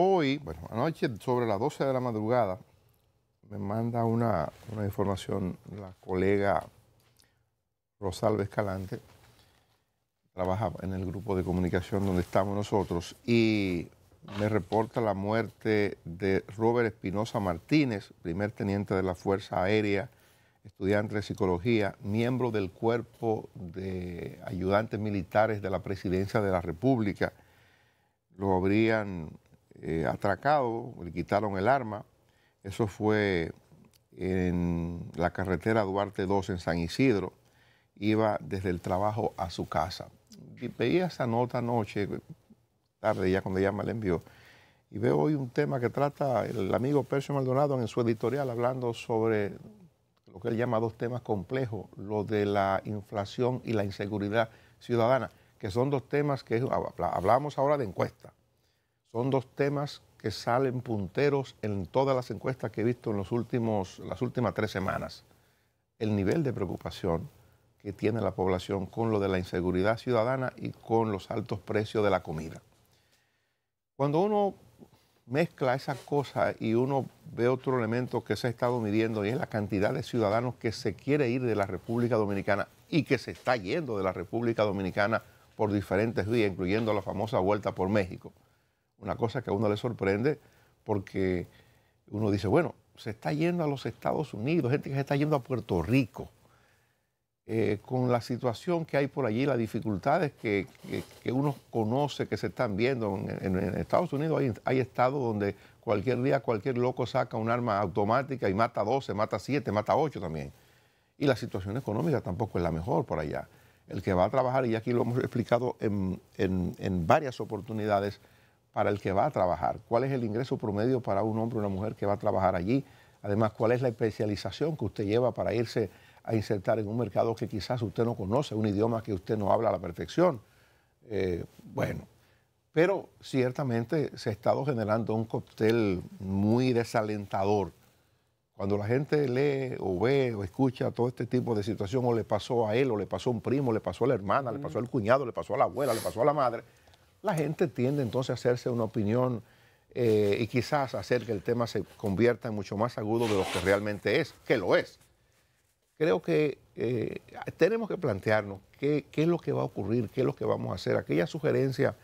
hoy, bueno, anoche sobre las 12 de la madrugada, me manda una, información la colega Rosalba Escalante, trabaja en el grupo de comunicación donde estamos nosotros, y me reporta la muerte de Robert Espinosa Martínez, primer teniente de la Fuerza Aérea, estudiante de psicología, miembro del cuerpo de ayudantes militares de la Presidencia de la República. Lo habrían eh, atracado, le quitaron el arma. Eso fue en la carretera Duarte 2 en San Isidro. Iba desde el trabajo a su casa. Y veía esa nota anoche, tarde ya cuando llama me la envió. Y veo hoy un tema que trata el amigo Percio Maldonado en su editorial hablando sobre lo que él llama dos temas complejos, lo de la inflación y la inseguridad ciudadana, que son dos temas que hablamos ahora de encuesta. Son dos temas que salen punteros en todas las encuestas que he visto en los últimos, las últimas tres semanas. El nivel de preocupación que tiene la población con lo de la inseguridad ciudadana y con los altos precios de la comida. Cuando uno mezcla esas cosas y uno ve otro elemento que se ha estado midiendo y es la cantidad de ciudadanos que se quiere ir de la República Dominicana y que se está yendo de la República Dominicana por diferentes vías, incluyendo la famosa vuelta por México una cosa que a uno le sorprende porque uno dice, bueno, se está yendo a los Estados Unidos, gente que se está yendo a Puerto Rico, eh, con la situación que hay por allí, las dificultades que, uno conoce, que se están viendo. En, Estados Unidos hay, hay estados donde cualquier día cualquier loco saca un arma automática y mata 12, mata 7, mata 8 también. Y la situación económica tampoco es la mejor por allá. El que va a trabajar, y aquí lo hemos explicado en, en varias oportunidades, para el que va a trabajar, cuál es el ingreso promedio para un hombre o una mujer que va a trabajar allí, además cuál es la especialización que usted lleva para irse a insertar en un mercado que quizás usted no conoce, un idioma que usted no habla a la perfección. Eh, bueno, pero ciertamente se ha estado generando un cóctel muy desalentador. Cuando la gente lee o ve o escucha todo este tipo de situación, o le pasó a él, o le pasó a un primo, le pasó a la hermana, le pasó al cuñado, le pasó a la abuela, le pasó a la madre, la gente tiende entonces a hacerse una opinión eh, y quizás hacer que el tema se convierta en mucho más agudo de lo que realmente es, que lo es. Creo que eh, tenemos que plantearnos qué, qué, es lo que va a ocurrir, qué es lo que vamos a hacer. Aquella sugerencia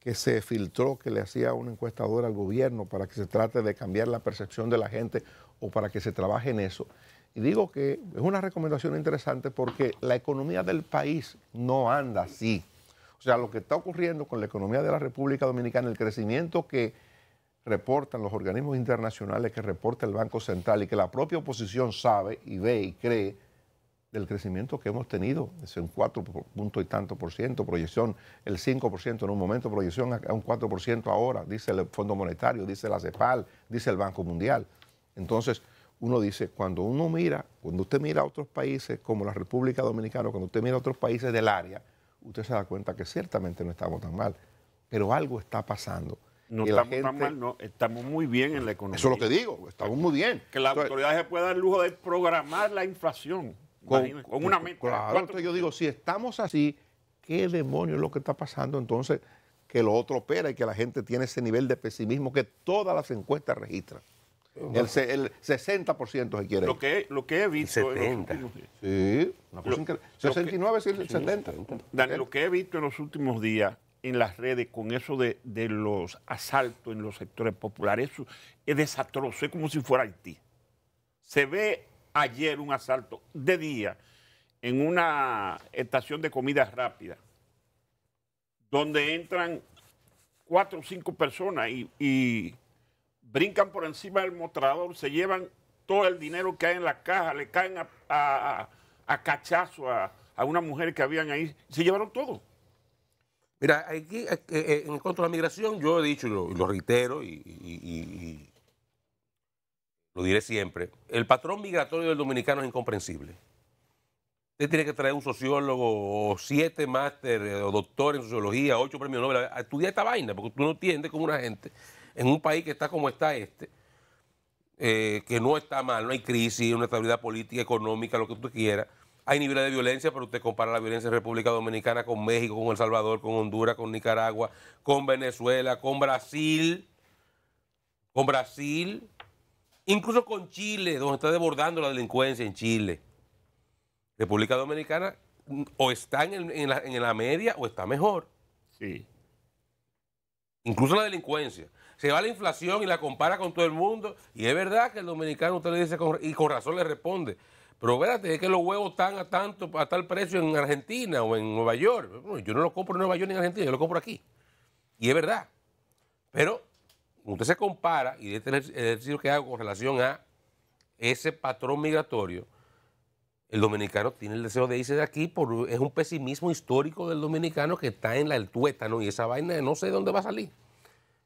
que se filtró, que le hacía un encuestador al gobierno para que se trate de cambiar la percepción de la gente o para que se trabaje en eso. Y digo que es una recomendación interesante porque la economía del país no anda así. O sea, lo que está ocurriendo con la economía de la República Dominicana, el crecimiento que reportan los organismos internacionales, que reporta el Banco Central y que la propia oposición sabe y ve y cree del crecimiento que hemos tenido, es un 4 y tanto por ciento, proyección el 5% en un momento, proyección a un 4% ahora, dice el Fondo Monetario, dice la CEPAL, dice el Banco Mundial. Entonces, uno dice, cuando uno mira, cuando usted mira a otros países como la República Dominicana, cuando usted mira a otros países del área, usted se da cuenta que ciertamente no estamos tan mal, pero algo está pasando. No estamos tan mal, no, estamos muy bien en la economía. Eso es lo que digo, estamos muy bien. Que la autoridad se pueda dar el lujo de programar la inflación con, una meta. yo digo, si estamos así, ¿qué demonios es lo que está pasando? Entonces, que lo otro opera y que la gente tiene ese nivel de pesimismo que todas las encuestas registran. El, 60% se quiere. Lo que, lo que he visto. Sí, 69 es el 70. Dani, lo que he visto en los últimos días en las redes con eso de, los asaltos en los sectores populares, eso es desastroso, es como si fuera Haití. Se ve ayer un asalto de día en una estación de comida rápida donde entran cuatro o cinco personas y brincan por encima del mostrador, se llevan todo el dinero que hay en la caja, le caen a, cachazo a, una mujer que habían ahí, se llevaron todo. Mira, aquí eh, eh, en cuanto a la migración, yo he dicho y lo, reitero y, lo diré siempre, el patrón migratorio del dominicano es incomprensible. Usted tiene que traer un sociólogo, o siete máster, eh, o doctor en sociología, ocho premios Nobel, a estudiar esta vaina, porque tú no entiendes cómo una gente en un país que está como está este, eh, que no está mal, no hay crisis, una estabilidad política, económica, lo que tú quieras. Hay niveles de violencia, pero usted compara la violencia en República Dominicana con México, con El Salvador, con Honduras, con Nicaragua, con Venezuela, con Brasil, con Brasil, incluso con Chile, donde está desbordando la delincuencia en Chile. República Dominicana o está en, la, en la media o está mejor. Sí incluso la delincuencia. Se va la inflación y la compara con todo el mundo. Y es verdad que el dominicano usted le dice y con razón le responde. Pero espérate, es que los huevos están a tanto, a tal precio en Argentina o en Nueva York. yo no los compro en Nueva York ni en Argentina, yo los compro aquí. Y es verdad. Pero usted se compara, y este es el ejercicio que hago con relación a ese patrón migratorio, el dominicano tiene el deseo de irse de aquí, por, es un pesimismo histórico del dominicano que está en la altueta, tuétano y esa vaina no sé dónde va a salir.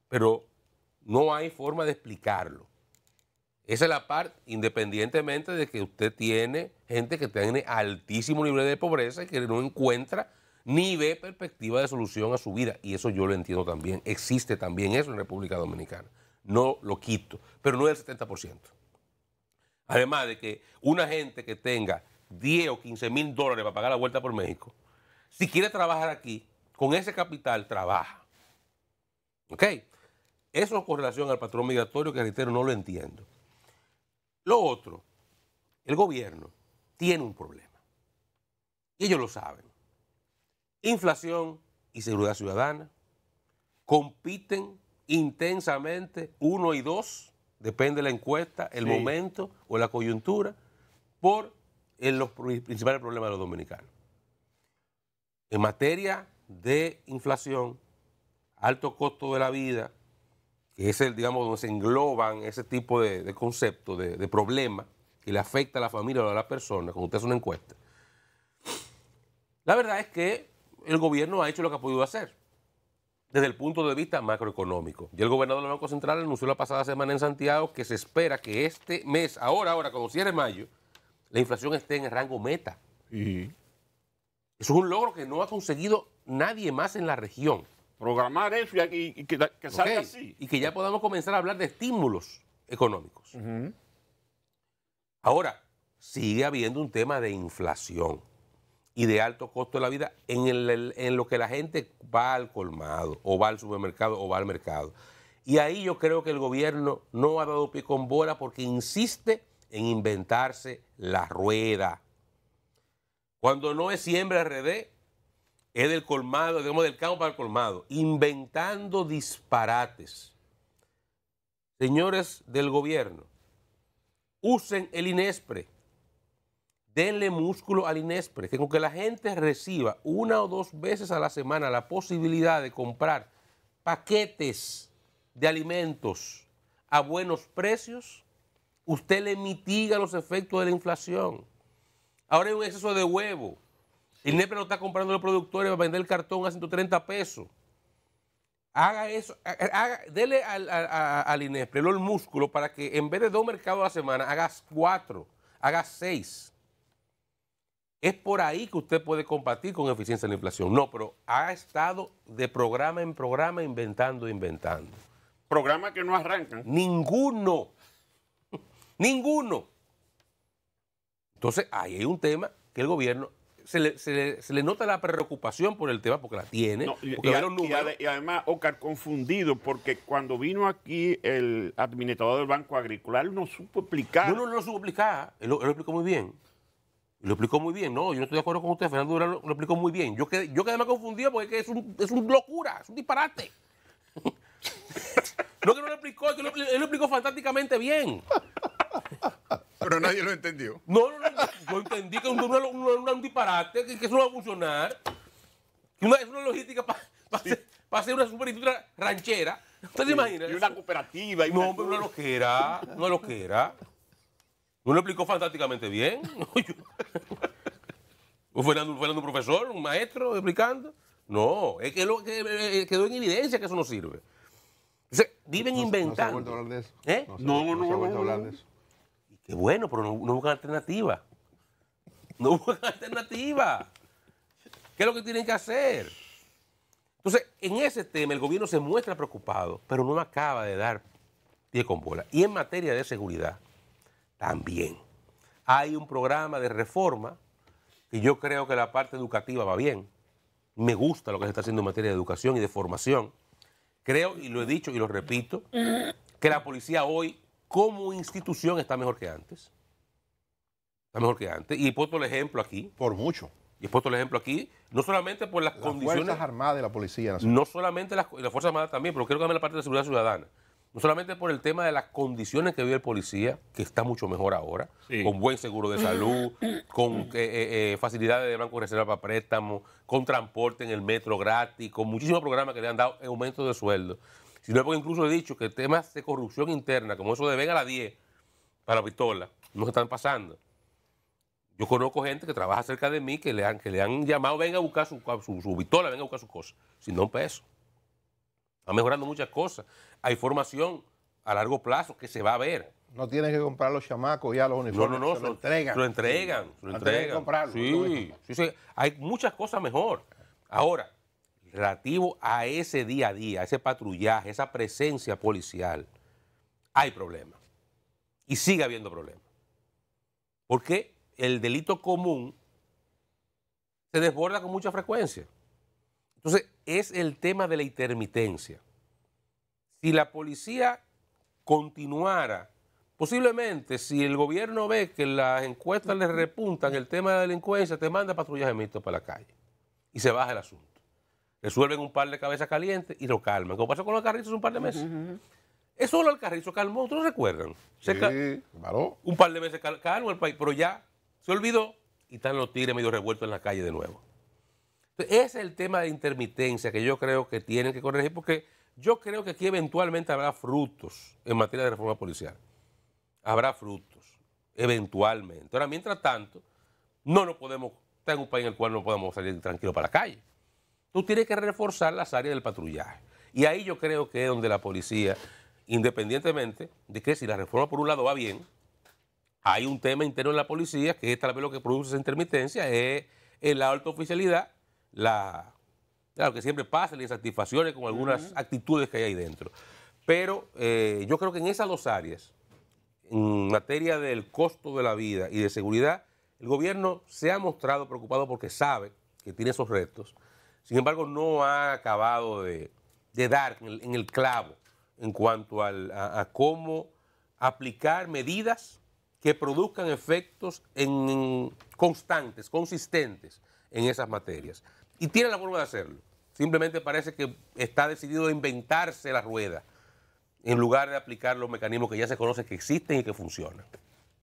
Pero no hay forma de explicarlo. Esa es la parte, independientemente de que usted tiene gente que tiene altísimo nivel de pobreza y que no encuentra ni ve perspectiva de solución a su vida. Y eso yo lo entiendo también. Existe también eso en República Dominicana. No lo quito, pero no es el 70%. Además de que una gente que tenga 10 o 15 mil dólares para pagar la vuelta por México, si quiere trabajar aquí, con ese capital trabaja. ¿Ok? Eso es con relación al patrón migratorio que reitero no lo entiendo. Lo otro, el gobierno tiene un problema. Y ellos lo saben. Inflación y seguridad ciudadana compiten intensamente uno y dos, depende de la encuesta, el momento o la coyuntura, por en los principales problemas de los dominicanos. En materia de inflación, alto costo de la vida, que es el, digamos, donde se engloban ese tipo de, conceptos, de, problemas que le afecta a la familia o a las personas, como usted hace una encuesta. La verdad es que el gobierno ha hecho lo que ha podido hacer desde el punto de vista macroeconómico. Y el gobernador del Banco Central anunció la pasada semana en Santiago que se espera que este mes, ahora, ahora, cuando cierre mayo, la inflación esté en el rango meta. Eso es un logro que no ha conseguido nadie más en la región. Programar eso y, que, salga así. Y que ya podamos comenzar a hablar de estímulos económicos. Ahora, sigue habiendo un tema de inflación y de alto costo de la vida en, lo que la gente va al colmado o va al supermercado o va al mercado. Y ahí yo creo que el gobierno no ha dado pie con bola porque insiste en inventarse la rueda. Cuando no es siembra RD, es del colmado, digamos del campo para el colmado, inventando disparates. Señores del gobierno, usen el INESPRE, denle músculo al INESPRE, que con que la gente reciba una o dos veces a la semana la posibilidad de comprar paquetes de alimentos a buenos precios, usted le mitiga los efectos de la inflación. Ahora hay un exceso de huevo. El no está comprando los productores para vender el cartón a 130 pesos. Haga eso, dele al, Inés, al el músculo para que en vez de dos mercados a la semana, hagas cuatro, hagas seis. Es por ahí que usted puede combatir con eficiencia la inflación. No, pero ha estado de programa en programa inventando, inventando. Programas que no arrancan. Ninguno. Ninguno. Entonces, ahí hay un tema que el gobierno se le, nota la preocupación por el tema porque la tiene. y, además, Ocar, confundido, porque cuando vino aquí el administrador del Banco Agrícola, él no supo explicar. No, no, lo supo explicar. Él lo, explicó muy bien. Lo explicó muy bien. No, yo no estoy de acuerdo con usted. Fernando Durán lo, explicó muy bien. Yo quedé, yo más confundido porque es, un, es una locura, es un disparate. no que no lo explicó, él lo explicó fantásticamente bien. Pero nadie lo entendió. No, no, no yo entendí que es un, un, un, disparate, que, eso no va a funcionar. una, es una logística para hacer, una superestructura ranchera. ¿Usted se Y una cooperativa. Y no, una... pero una loquera, una loquera. No lo explicó fantásticamente bien. o Fernando, un profesor, un maestro explicando. No, es que, eh, quedó en evidencia que eso no sirve. O viven no, inventando. No a hablar de eso. ¿Eh? No, no, a hablar de eso. Qué bueno, pero no, buscan alternativa. No buscan alternativa. ¿Qué es lo que tienen que hacer? Entonces, en ese tema el gobierno se muestra preocupado, pero no acaba de dar pie con bola. Y en materia de seguridad, también. Hay un programa de reforma que yo creo que la parte educativa va bien. Me gusta lo que se está haciendo en materia de educación y de formación. Creo, y lo he dicho y lo repito, que la policía hoy como institución está mejor que antes. Está mejor que antes. Y he puesto el ejemplo aquí. Por mucho. Y he puesto el ejemplo aquí, no solamente por las, las condiciones. Armadas de la Policía Nacional. No solamente las, las Fuerzas Armadas también, pero creo que cambiar la parte de la seguridad ciudadana. No solamente por el tema de las condiciones que vive el policía, que está mucho mejor ahora, con buen seguro de salud, con eh, eh, eh, facilidades de banco de reserva para préstamos, con transporte en el metro gratis, con muchísimos programas que le han dado aumento de sueldo sino porque incluso he dicho que temas de corrupción interna, como eso de venga a la 10 para Pistola, no se están pasando. Yo conozco gente que trabaja cerca de mí que le han, que le han llamado, venga a buscar su, su, pistola, venga a buscar sus cosas, sin un peso. Está mejorando muchas cosas. Hay formación a largo plazo que se va a ver. No tienen que comprar los chamacos ya los uniformes. No, no, no. Se, lo, entregan. Se lo entregan. Se lo entregan. sí. Hay muchas cosas mejor. Ahora, relativo a ese día a día, ese patrullaje, esa presencia policial, hay problemas. Y sigue habiendo problemas. Porque el delito común se desborda con mucha frecuencia. Entonces, es el tema de la intermitencia. Si la policía continuara, posiblemente si el gobierno ve que las encuestas le repuntan el tema de la delincuencia, te manda patrullaje mixto para la calle y se baja el asunto resuelven un par de cabezas calientes y lo calman. Como pasó con los carrizos un par de meses. Es solo el carrizo calmó, ¿ustedes no recuerdan? sí, Un par de meses cal el país, pero ya se olvidó y están los tigres medio revueltos en la calle de nuevo. ese es el tema de intermitencia que yo creo que tienen que corregir porque yo creo que aquí eventualmente habrá frutos en materia de reforma policial. Habrá frutos, eventualmente. Ahora, mientras tanto, no nos podemos, está en un país en el cual no podemos salir tranquilo para la calle tú tienes que reforzar las áreas del patrullaje. Y ahí yo creo que es donde la policía, independientemente de que si la reforma por un lado va bien, hay un tema interno en la policía que es tal vez lo que produce esa intermitencia, es, la alta oficialidad, la, que siempre pasa, las insatisfacciones con algunas actitudes que hay ahí dentro. Pero eh, yo creo que en esas dos áreas, en materia del costo de la vida y de seguridad, el gobierno se ha mostrado preocupado porque sabe que tiene esos retos sin embargo, no ha acabado de, dar en el, clavo en cuanto a, cómo aplicar medidas que produzcan efectos constantes, consistentes en esas materias. Y tiene la forma de hacerlo. Simplemente parece que está decidido a inventarse la rueda en lugar de aplicar los mecanismos que ya se conocen que existen y que funcionan.